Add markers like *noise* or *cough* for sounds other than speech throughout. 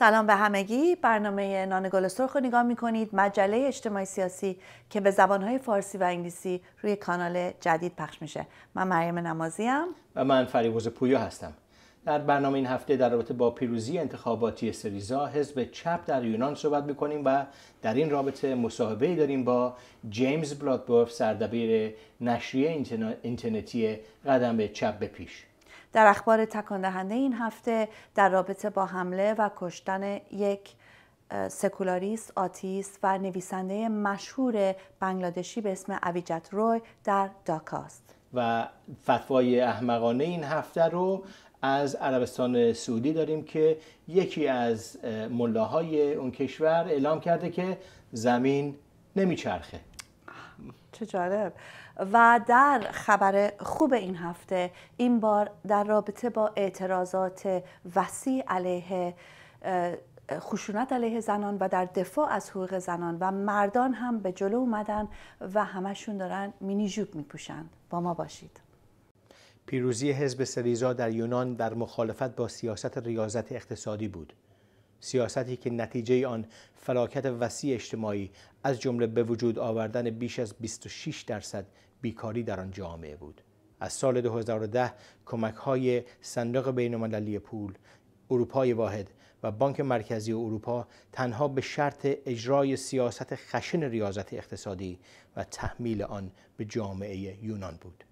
سلام به همگی برنامه نان گل سرخ رو نگاه میکنید مجله اجتماعی سیاسی که به زبانهای فارسی و انگلیسی روی کانال جدید پخش میشه من مریم نمازی هم. و من فریوز پویا هستم در برنامه این هفته در رابطه با پیروزی انتخاباتی سریزا حزب چپ در یونان صحبت میکنیم و در این رابطه مصاحبه داریم با جیمز بلادبورف سردبیر نشریه اینترنتی قدم به چپ به پیش در اخبار تکان دهنده این هفته در رابطه با حمله و کشتن یک سکولاریست، آتیست و نویسنده مشهور بنگلادشی به اسم اویجت روی در داکاست و فتوای احمقانه این هفته رو از عربستان سعودی داریم که یکی از ملاهای اون کشور اعلام کرده که زمین نمیچرخه چه جالب و در خبر خوب این هفته این بار در رابطه با اعتراضات وسیع علیه خشونت علیه زنان و در دفاع از حقوق زنان و مردان هم به جلو اومدن و همشون دارن مینی جوب با ما باشید پیروزی حزب سریزا در یونان در مخالفت با سیاست ریاضت اقتصادی بود سیاستی که نتیجه آن فلاکت وسیع اجتماعی از جمله به وجود آوردن بیش از 26 درصد بیکاری در آن جامعه بود. از سال 2010 کمک های صندوق بین پول، اروپای واحد و بانک مرکزی اروپا تنها به شرط اجرای سیاست خشن ریاضت اقتصادی و تحمیل آن به جامعه یونان بود.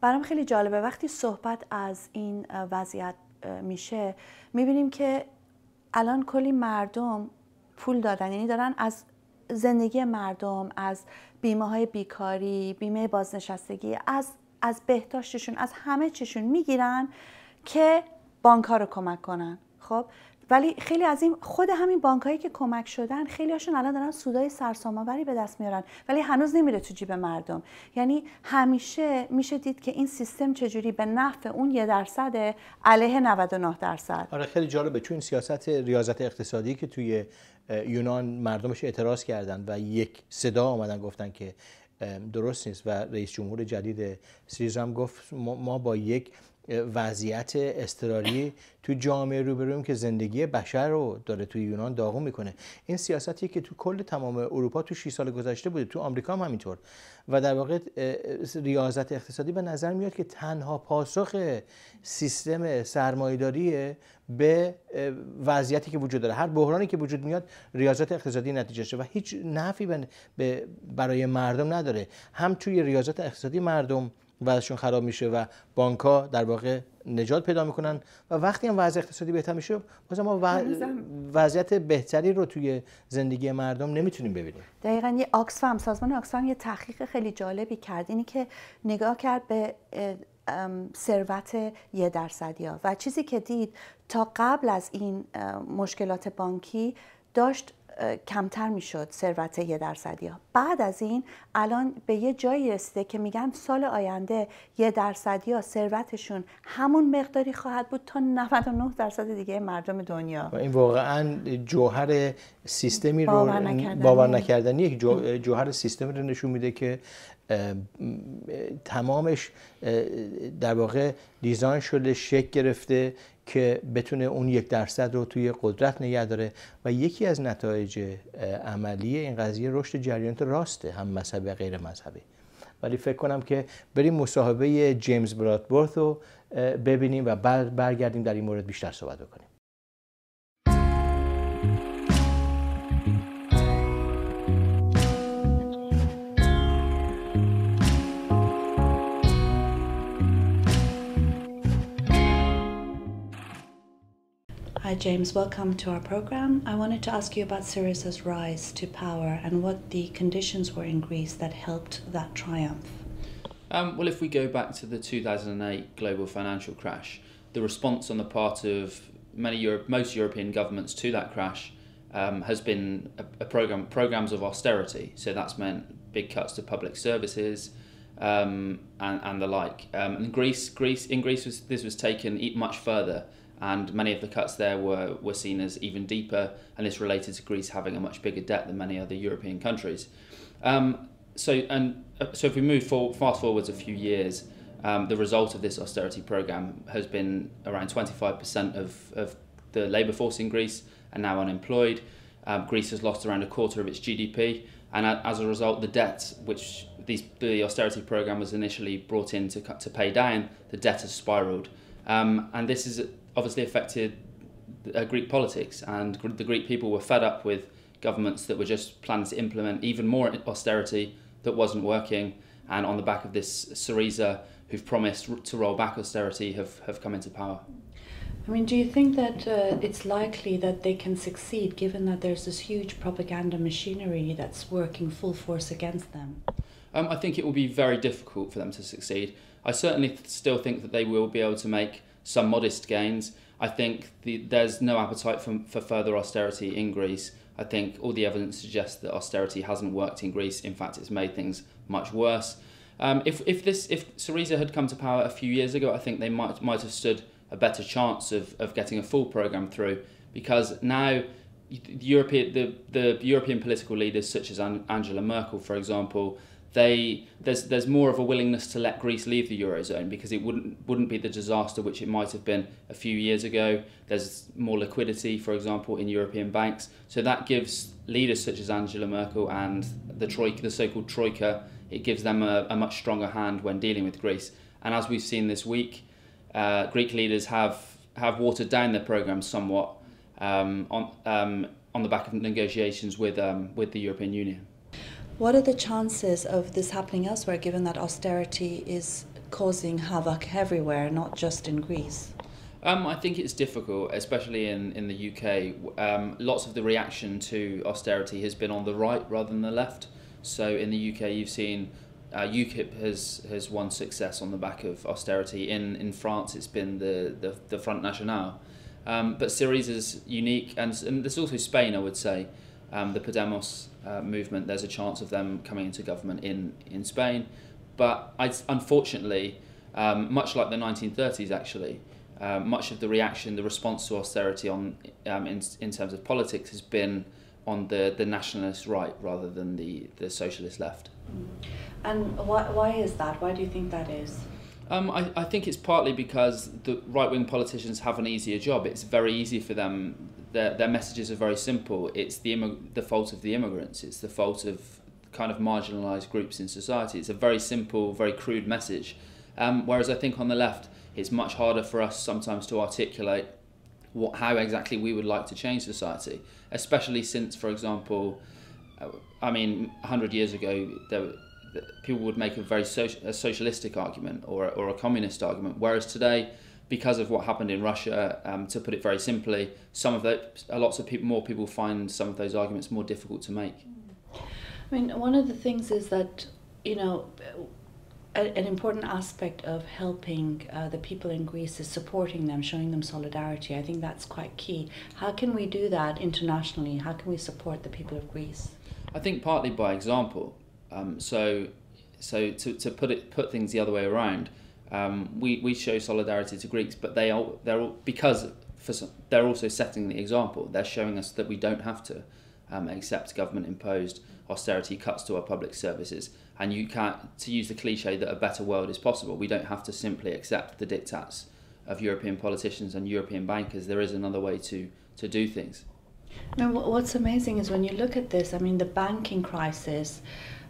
برام خیلی جالبه وقتی صحبت از این وضعیت میشه میبینیم که الان کلی مردم پول دادن یعنی دارن از زندگی مردم از بیمه های بیکاری بیمه بازنشستگی از از بهداشتشون از همه چیشون میگیرن که بانک رو کمک کنن خب ولی خیلی از این خود همین بانک که کمک شدن خیلی هاشون الان دارن سودای سرسام‌آوری به دست میارن ولی هنوز نمیره تو جیب مردم یعنی همیشه میشه دید که این سیستم چجوری به نفع اون یه درصد علیه 99 درصد آره خیلی جالبه چون سیاست ریاضت اقتصادی که توی یونان مردمش اعتراض کردن و یک صدا آمدن گفتن که درست نیست و رئیس جمهور جدید سیریز گفت ما با یک وضعیت استراری تو جامعه روبرویم که زندگی بشر رو داره توی یونان داغو میکنه این سیاستی که تو کل تمام اروپا تو 6 سال گذشته بوده تو آمریکا هم همینطور و در واقع ریاضت اقتصادی به نظر میاد که تنها پاسخ سیستم سرمایداری به وضعیتی که وجود داره هر بحرانی که وجود میاد ریاضت اقتصادی نتیجه و هیچ نفی برای مردم نداره هم توی ریاضت اقتصادی مردم وضعشون خراب میشه و بانک ها در واقع نجات پیدا میکنن و وقتی هم وضع اقتصادی بهتر میشه باز ما وضعیت بهتری رو توی زندگی مردم نمیتونیم ببینیم دقیقا یه آکسفام سازمان آکسفام یه تحقیق خیلی جالبی کرد اینی که نگاه کرد به ثروت یه درصدی ها و چیزی که دید تا قبل از این مشکلات بانکی داشت کمتر میشد ثروت یه درصدی ها بعد از این الان به یه جایی رسیده که میگن سال آینده یه درصدی ها ثروتشون همون مقداری خواهد بود تا 99 درصد دیگه مردم دنیا و این واقعا جوهر سیستمی رو باور نکردنی یک جوهر سیستمی رو نشون میده که تمامش در واقع دیزاین شده شک گرفته که بتونه اون یک درصد رو توی قدرت نگه داره و یکی از نتایج عملی این قضیه رشد جریانت راسته هم مذهبی غیر مذهبی ولی فکر کنم که بریم مصاحبه جیمز برادبورت رو ببینیم و برگردیم در این مورد بیشتر صحبت کنیم Hi, James. Welcome to our program. I wanted to ask you about Syriza's rise to power and what the conditions were in Greece that helped that triumph. Um, well, if we go back to the 2008 global financial crash, the response on the part of many Europe, most European governments to that crash um, has been a, a, program programs of austerity. So that's meant big cuts to public services um, and, and the like. Um, and Greece, Greece in Greece was, this was taken much further and many of the cuts there were, were seen as even deeper, and this related to Greece having a much bigger debt than many other European countries. Um, so, and, uh, so if we move forward, fast forwards a few years, um, the result of this austerity program has been around 25% of, of the labour force in Greece are now unemployed. Um, Greece has lost around a quarter of its GDP, and as a result, the debt, which these, the austerity program was initially brought in to, to pay down, the debt has spiralled. Um, and this is obviously affected uh, Greek politics, and the Greek people were fed up with governments that were just planning to implement even more austerity that wasn't working. And on the back of this, Syriza, who've promised to roll back austerity, have, have come into power. I mean, do you think that uh, it's likely that they can succeed given that there's this huge propaganda machinery that's working full force against them? Um, I think it will be very difficult for them to succeed. I certainly still think that they will be able to make some modest gains. I think the, there's no appetite for, for further austerity in Greece. I think all the evidence suggests that austerity hasn't worked in Greece. In fact, it's made things much worse. Um, if, if this if Syriza had come to power a few years ago, I think they might might have stood a better chance of, of getting a full program through because now the European the, the European political leaders such as Angela Merkel, for example, they there's there's more of a willingness to let Greece leave the eurozone because it wouldn't wouldn't be the disaster which it might have been a few years ago. There's more liquidity, for example, in European banks, so that gives leaders such as Angela Merkel and the troika, the so-called troika, it gives them a, a much stronger hand when dealing with Greece. And as we've seen this week, uh, Greek leaders have have watered down their program somewhat um, on um, on the back of negotiations with um, with the European Union. What are the chances of this happening elsewhere, given that austerity is causing havoc everywhere, not just in Greece? Um, I think it's difficult, especially in, in the UK. Um, lots of the reaction to austerity has been on the right rather than the left. So in the UK, you've seen uh, UKIP has, has won success on the back of austerity. In, in France, it's been the, the, the Front National. Um, but Syriza is unique, and, and there's also Spain, I would say. Um, the Podemos uh, movement, there's a chance of them coming into government in, in Spain. But I, unfortunately, um, much like the 1930s actually, uh, much of the reaction, the response to austerity on, um, in, in terms of politics has been on the, the nationalist right rather than the, the socialist left. And why, why is that? Why do you think that is? Um, I, I think it's partly because the right wing politicians have an easier job. It's very easy for them their, their messages are very simple. It's the, the fault of the immigrants. It's the fault of kind of marginalised groups in society. It's a very simple, very crude message. Um, whereas I think on the left, it's much harder for us sometimes to articulate what, how exactly we would like to change society, especially since, for example, uh, I mean, 100 years ago, there, people would make a very social, a socialistic argument or, or a communist argument, whereas today, because of what happened in Russia, um, to put it very simply, some of that, lots of people, more people find some of those arguments more difficult to make. I mean, one of the things is that, you know, an important aspect of helping uh, the people in Greece is supporting them, showing them solidarity. I think that's quite key. How can we do that internationally? How can we support the people of Greece? I think partly by example. Um, so, so to, to put it put things the other way around, um, we, we show solidarity to Greeks, but they are they're because for some, they're also setting the example. They're showing us that we don't have to um, accept government imposed austerity cuts to our public services. And you can't to use the cliche that a better world is possible. We don't have to simply accept the diktats of European politicians and European bankers. There is another way to to do things. No, what's amazing is when you look at this. I mean, the banking crisis.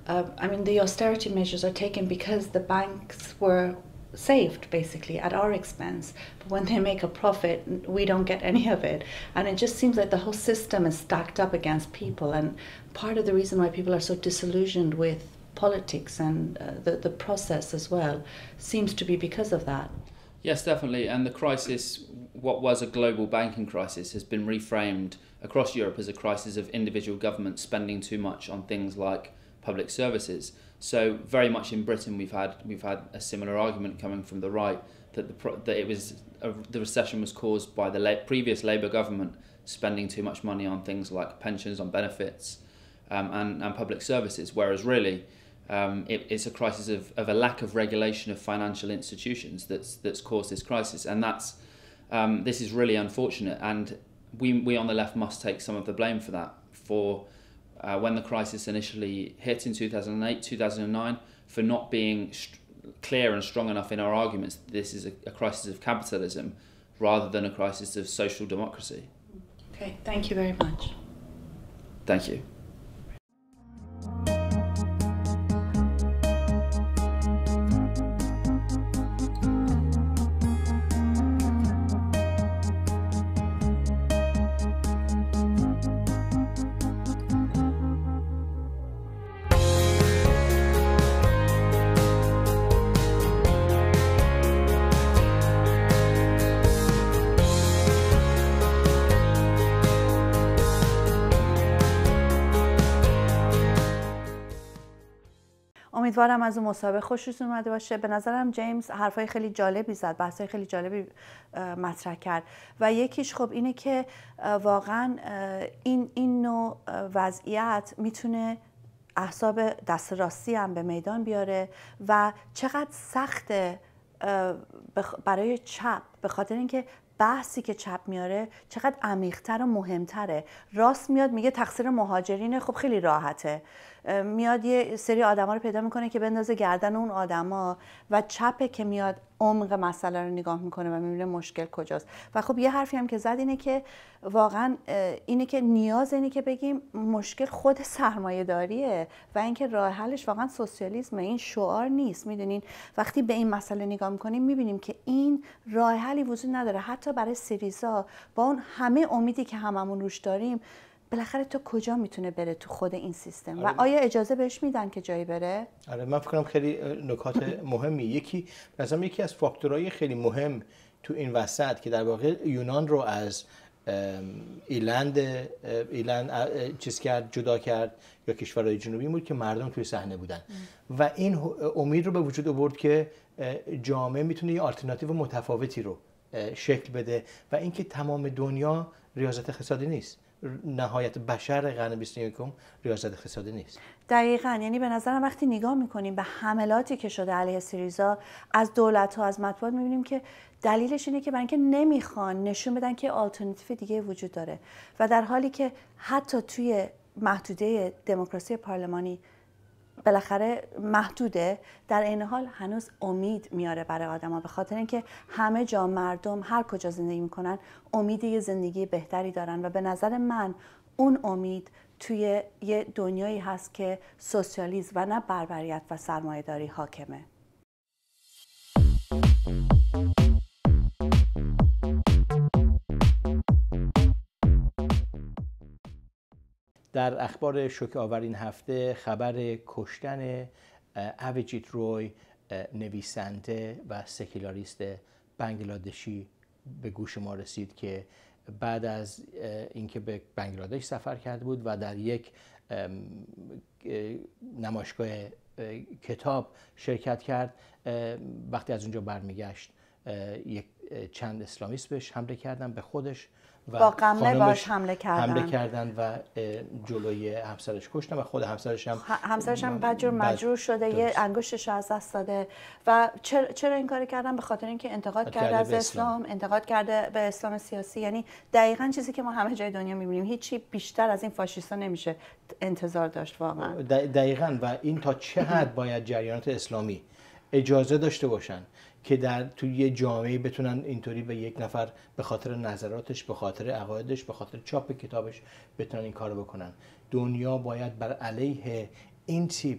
Uh, I mean, the austerity measures are taken because the banks were saved basically at our expense. But when they make a profit, we don't get any of it. And it just seems like the whole system is stacked up against people. And part of the reason why people are so disillusioned with politics and uh, the, the process as well seems to be because of that. Yes, definitely. And the crisis, what was a global banking crisis, has been reframed across Europe as a crisis of individual governments spending too much on things like public services. So very much in Britain, we've had we've had a similar argument coming from the right that the that it was a, uh, the recession was caused by the la previous Labour government spending too much money on things like pensions, on benefits, um, and and public services. Whereas really, um, it, it's a crisis of, of a lack of regulation of financial institutions that's that's caused this crisis, and that's um, this is really unfortunate. And we we on the left must take some of the blame for that for uh, when the crisis initially hit in 2008, 2009, for not being st- clear and strong enough in our arguments that this is a, a crisis of capitalism rather than a crisis of social democracy. Okay, thank you very much. Thank you. امیدوارم از اون مسابقه خوشتون اومده باشه به نظرم جیمز حرفای خیلی جالبی زد بحثای خیلی جالبی مطرح کرد و یکیش خب اینه که واقعا این این نوع وضعیت میتونه احساب دست راستی هم به میدان بیاره و چقدر سخته برای چپ به خاطر اینکه بحثی که چپ میاره چقدر عمیقتر و مهمتره راست میاد میگه تقصیر مهاجرینه خب خیلی راحته میاد یه سری آدما رو پیدا میکنه که بندازه گردن اون آدما و چپه که میاد عمق مسئله رو نگاه میکنه و میبینه مشکل کجاست و خب یه حرفی هم که زد اینه که واقعا اینه که نیاز اینه که بگیم مشکل خود سرمایه داریه و اینکه راه حلش واقعا سوسیالیسم این شعار نیست میدونین وقتی به این مسئله نگاه میکنیم میبینیم که این راه حلی وجود نداره حتی برای سریزا با اون همه امیدی که هممون روش داریم بالاخره تو کجا میتونه بره تو خود این سیستم و آره. آیا اجازه بهش میدن که جایی بره آره من فکر کنم خیلی نکات مهمی یکی مثلا یکی از فاکتورهای خیلی مهم تو این وسط که در واقع یونان رو از ایلند ایلند چیز کرد جدا کرد یا کشورهای جنوبی بود که مردم توی صحنه بودن و این امید رو به وجود آورد که جامعه میتونه یه آلترناتیو متفاوتی رو شکل بده و اینکه تمام دنیا ریاضت اقتصادی نیست نهایت بشر قرن 21 ریاست اقتصادی نیست دقیقا یعنی به نظرم وقتی نگاه میکنیم به حملاتی که شده علیه سریزا از دولت ها از مطبوعات میبینیم که دلیلش اینه که برای اینکه نمیخوان نشون بدن که آلترناتیو دیگه وجود داره و در حالی که حتی توی محدوده دموکراسی پارلمانی بالاخره محدوده در این حال هنوز امید میاره برای آدما به خاطر اینکه همه جا مردم هر کجا زندگی میکنن امید یه زندگی بهتری دارن و به نظر من اون امید توی یه دنیایی هست که سوسیالیسم و نه بربریت و داری حاکمه در اخبار شوک این هفته خبر کشتن اویجیت روی نویسنده و سکولاریست بنگلادشی به گوش ما رسید که بعد از اینکه به بنگلادش سفر کرده بود و در یک نمایشگاه کتاب شرکت کرد وقتی از اونجا برمیگشت یک چند اسلامیست بهش حمله کردن به خودش و با قمه باش حمله کردن حمله کردن و جلوی همسرش کشتن و خود همسرش هم همسرش هم مجروح شده یه انگشتش از دست داده و چرا, چرا این کار کردن به خاطر اینکه انتقاد کرده از اسلام. انتقاد کرده به اسلام سیاسی یعنی دقیقا چیزی که ما همه جای دنیا میبینیم هیچی بیشتر از این فاشیستا نمیشه انتظار داشت واقعا دقیقا و این تا چه حد باید جریانات اسلامی اجازه داشته باشن که در توی یه جامعه بتونن اینطوری به یک نفر به خاطر نظراتش به خاطر عقایدش به خاطر چاپ کتابش بتونن این کارو بکنن دنیا باید بر علیه این تیپ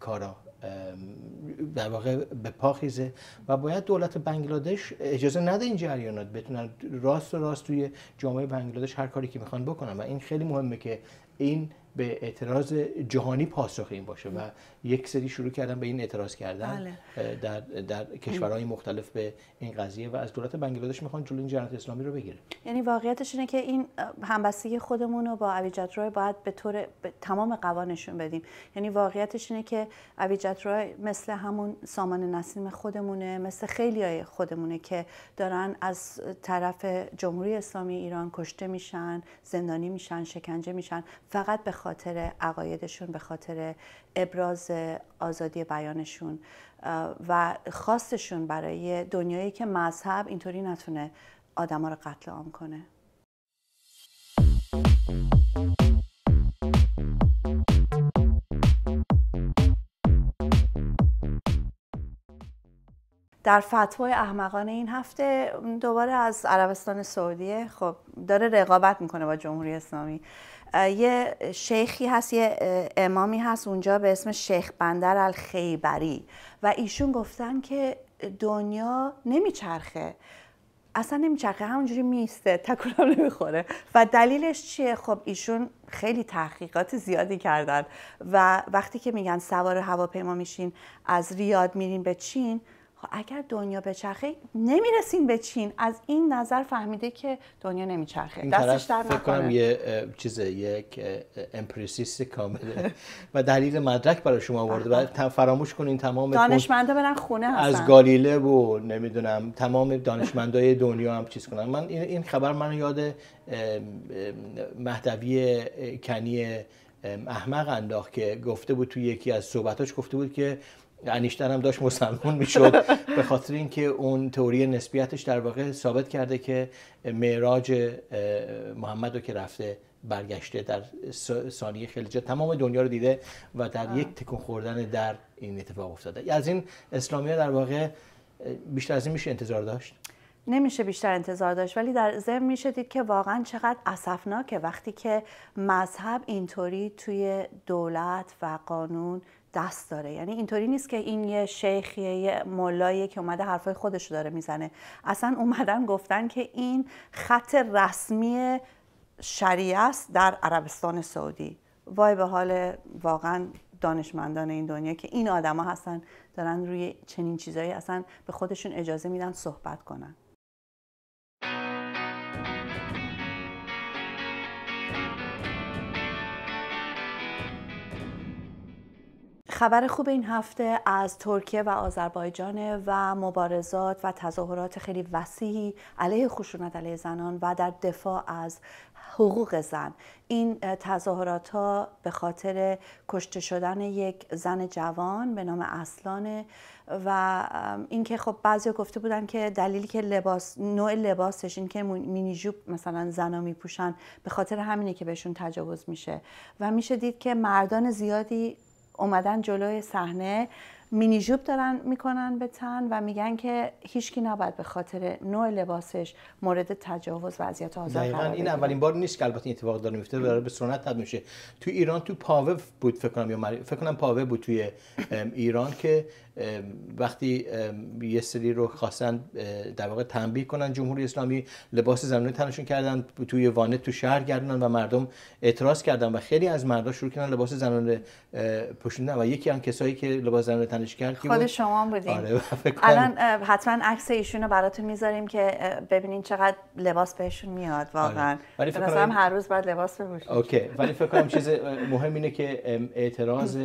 کارا در واقع به پاخیزه و باید دولت بنگلادش اجازه نده این جریانات بتونن راست و راست توی جامعه بنگلادش هر کاری که میخوان بکنن و این خیلی مهمه که این به اعتراض جهانی پاسخ این باشه و یک سری شروع کردن به این اعتراض کردن بله. در, در کشورهای مختلف به این قضیه و از دولت بنگلادش میخوان جلوی این اسلامی رو بگیره یعنی واقعیتش اینه که این همبستگی خودمون رو با اویجت باید به طور به تمام قوانشون بدیم یعنی واقعیتش اینه که اویجت مثل همون سامان نسیم خودمونه مثل خیلی های خودمونه که دارن از طرف جمهوری اسلامی ایران کشته میشن زندانی میشن شکنجه میشن فقط به خاطر عقایدشون به خاطر ابراز آزادی بیانشون و خواستشون برای دنیایی که مذهب اینطوری نتونه آدما رو قتل عام کنه در فتوای احمقانه این هفته دوباره از عربستان سعودیه خب داره رقابت میکنه با جمهوری اسلامی یه شیخی هست یه امامی هست اونجا به اسم شیخ بندر الخیبری و ایشون گفتن که دنیا نمیچرخه اصلا نمیچرخه همونجوری میسته تکونم نمیخوره و دلیلش چیه خب ایشون خیلی تحقیقات زیادی کردن و وقتی که میگن سوار هواپیما میشین از ریاد میرین به چین خب اگر دنیا بچرخه نمیرسین به چین از این نظر فهمیده که دنیا نمیچرخه دستش در فکر کنم یه چیزه یک امپریسیست کامله و دلیل مدرک برای شما آورده و فراموش کنین تمام دانشمندا برن خونه هستن از گالیله و نمیدونم تمام دانشمندای دنیا هم چیز کنن من این خبر من یاد مهدوی کنی احمق انداخت که گفته بود توی یکی از صحبتاش گفته بود که انیشتن هم داشت مسلمان میشد *laughs* به خاطر اینکه اون تئوری نسبیتش در واقع ثابت کرده که معراج محمد رو که رفته برگشته در ثانیه خیلی جا تمام دنیا رو دیده و در یک تکون خوردن در این اتفاق افتاده از این اسلامی در واقع بیشتر از این میشه انتظار داشت نمیشه بیشتر انتظار داشت ولی در ضمن میشه دید که واقعا چقدر اسفناکه وقتی که مذهب اینطوری توی دولت و قانون دست داره یعنی اینطوری نیست که این یه شیخیه یه که اومده حرفای خودش داره میزنه اصلا اومدن گفتن که این خط رسمی شریعه در عربستان سعودی وای به حال واقعا دانشمندان این دنیا که این آدما هستن دارن روی چنین چیزایی اصلا به خودشون اجازه میدن صحبت کنن خبر خوب این هفته از ترکیه و آذربایجان و مبارزات و تظاهرات خیلی وسیعی علیه خشونت علیه زنان و در دفاع از حقوق زن این تظاهرات ها به خاطر کشته شدن یک زن جوان به نام اصلانه و اینکه خب بعضی گفته بودن که دلیلی که لباس نوع لباسش این که مینی جوب مثلا زنا میپوشن به خاطر همینه که بهشون تجاوز میشه و میشه دید که مردان زیادی اومدن جلوی صحنه مینی جوب دارن میکنن به تن و میگن که هیچکی نباید به خاطر نوع لباسش مورد تجاوز و اذیت آزار قرار این اولین بار نیست که البته این اتفاق داره میفته داره به سرعت تبدیل میشه تو ایران تو پاوه بود فکر کنم یا مر... فکر کنم پاوه بود توی ایران که وقتی یه سری رو خواستن در واقع تنبیه کنن جمهوری اسلامی لباس زنونه تنشون کردن توی وانه تو شهر گردن و مردم اعتراض کردن و خیلی از مردا شروع کردن لباس زنانه پوشیدن و یکی از کسایی که لباس زنانه خود شما هم آره، الان حتما عکس ایشون رو براتون میذاریم که ببینین چقدر لباس بهشون میاد آره. واقعا آره. هر روز باید لباس بپوشید اوکی ولی فکر کنم چیز مهم اینه که اعتراض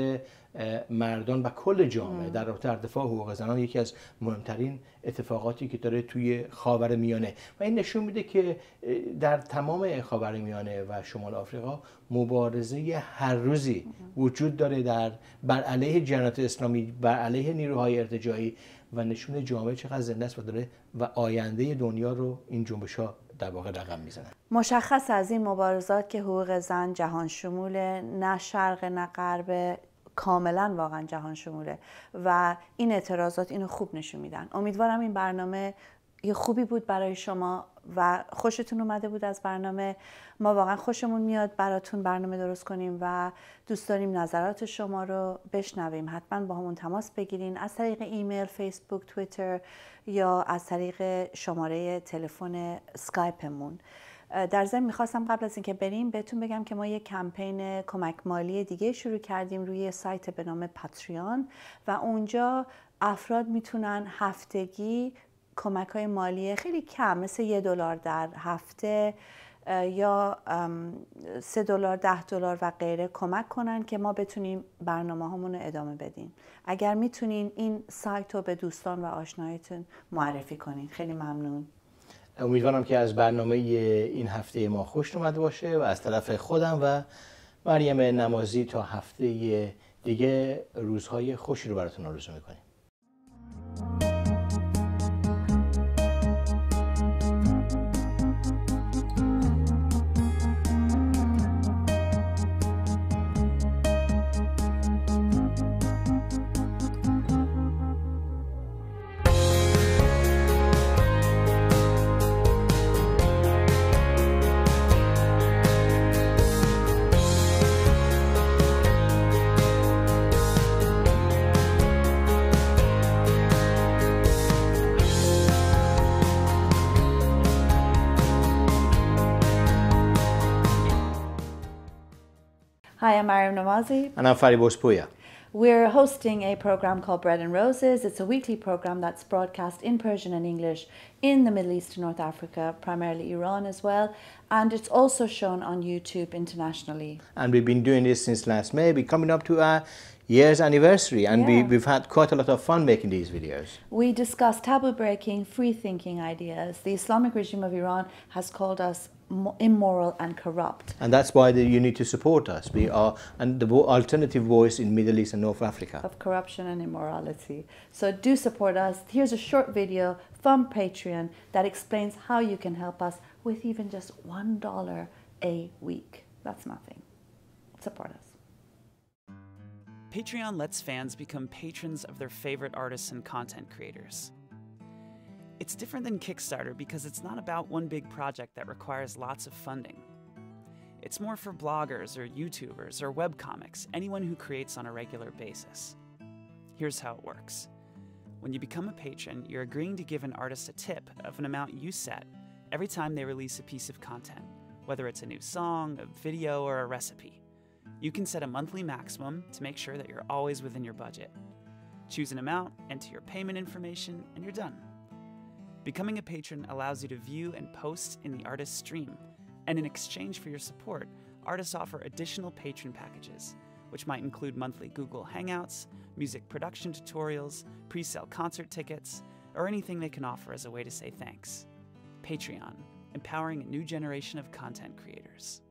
مردان و کل جامعه در رابطه دفاع حقوق زنان یکی از مهمترین اتفاقاتی که داره توی خاور میانه و این نشون میده که در تمام خاور میانه و شمال آفریقا مبارزه هر روزی وجود داره در بر علیه جنات اسلامی بر علیه نیروهای ارتجایی و نشون جامعه چقدر زنده است و داره و آینده دنیا رو این جنبش ها در واقع رقم میزنن مشخص از این مبارزات که حقوق زن جهان شمول نه شرق نه کاملا واقعا جهان شموله و این اعتراضات اینو خوب نشون میدن امیدوارم این برنامه یه خوبی بود برای شما و خوشتون اومده بود از برنامه ما واقعا خوشمون میاد براتون برنامه درست کنیم و دوست داریم نظرات شما رو بشنویم حتما با همون تماس بگیرین از طریق ایمیل، فیسبوک، توییتر یا از طریق شماره تلفن سکایپمون در ضمن میخواستم قبل از اینکه بریم بهتون بگم که ما یک کمپین کمک مالی دیگه شروع کردیم روی سایت به نام پاتریان و اونجا افراد میتونن هفتگی کمک های مالی خیلی کم مثل یه دلار در هفته یا سه دلار ده دلار و غیره کمک کنن که ما بتونیم برنامه رو ادامه بدیم اگر میتونین این سایت رو به دوستان و آشنایتون معرفی کنین خیلی ممنون امیدوارم که از برنامه این هفته ما خوش اومده باشه و از طرف خودم و مریم نمازی تا هفته دیگه روزهای خوشی رو براتون آرزو میکنیم Hi, I'm Mariam Namazi. And I'm Fariboz Puya. We're hosting a program called Bread and Roses. It's a weekly program that's broadcast in Persian and English in the Middle East and North Africa, primarily Iran as well. And it's also shown on YouTube internationally. And we've been doing this since last May. We're coming up to our year's anniversary and yeah. we, we've had quite a lot of fun making these videos. We discuss taboo breaking, free thinking ideas. The Islamic regime of Iran has called us immoral and corrupt. And that's why the, you need to support us. We are and the alternative voice in Middle East and North Africa. Of corruption and immorality. So do support us. Here's a short video from Patreon that explains how you can help us with even just $1 a week. That's nothing. Support us. Patreon lets fans become patrons of their favorite artists and content creators. It's different than Kickstarter because it's not about one big project that requires lots of funding. It's more for bloggers or YouTubers or webcomics, anyone who creates on a regular basis. Here's how it works. When you become a patron, you're agreeing to give an artist a tip of an amount you set every time they release a piece of content, whether it's a new song, a video, or a recipe. You can set a monthly maximum to make sure that you're always within your budget. Choose an amount, enter your payment information, and you're done. Becoming a patron allows you to view and post in the artist stream, and in exchange for your support, artists offer additional patron packages, which might include monthly Google Hangouts, music production tutorials, pre sale concert tickets, or anything they can offer as a way to say thanks. Patreon, empowering a new generation of content creators.